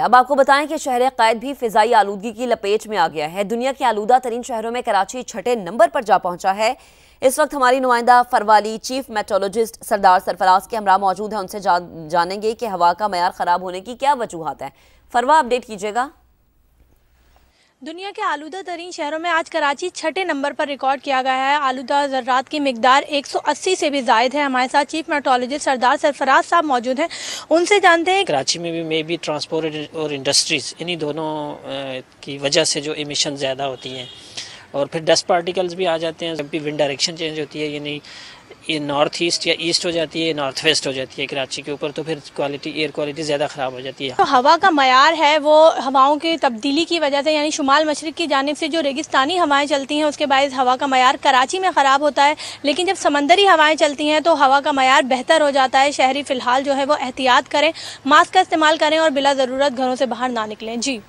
अब आपको बताएं कि शहर कैद भी फिजाई आलूदगी की लपेट में आ गया है दुनिया के आलूदा तरीन शहरों में कराची छठे नंबर पर जा पहुंचा है इस वक्त हमारी नुमाइंदा फरवाली चीफ मेट्रोलॉजिस्ट सरदार सरफराज के हमरा मौजूद हैं उनसे जा, जानेंगे कि हवा का मैार ख़राब होने की क्या वजूहत है फरवा अपडेट कीजिएगा दुनिया के आलूदा तरीन शहरों में आज कराची छठे नंबर पर रिकॉर्ड किया गया है आलूदा जरात की मकदार 180 से भी जायद है हमारे साथ चीफ मेट्रोलॉजिस्ट सरदार सरफराज साहब मौजूद हैं उनसे जानते हैं कराची में भी मे बी ट्रांसपोर्ट और इंडस्ट्रीज़ इन्हीं दोनों की वजह से जो इमिशन ज़्यादा होती हैं और फिर डस्ट पार्टिकल्स भी आ जाते हैं जब भी विंड डायरेक्शन चेंज होती है यानी ये नॉर्थ ईस्ट या ईस्ट हो जाती है नॉर्थ वेस्ट हो जाती है कराची के ऊपर तो फिर क्वालिटी एयर क्वालिटी ज़्यादा ख़राब हो जाती है तो हवा का मैार है वो हवाओं की तब्दीली की वजह से यानी शुमाल मशरक़ की जानब से जो रेगिस्तानी हवाएं चलती हैं उसके बायस हवा का मैार कराची में ख़राब होता है लेकिन जब समंदरी हवाएँ चलती हैं तो हवा का मैार बेहतर हो जाता है शहरी फ़िलहाल जो है वो एहतियात करें मास्क का इस्तेमाल करें और बिला ज़रूरत घरों से बाहर ना निकलें जी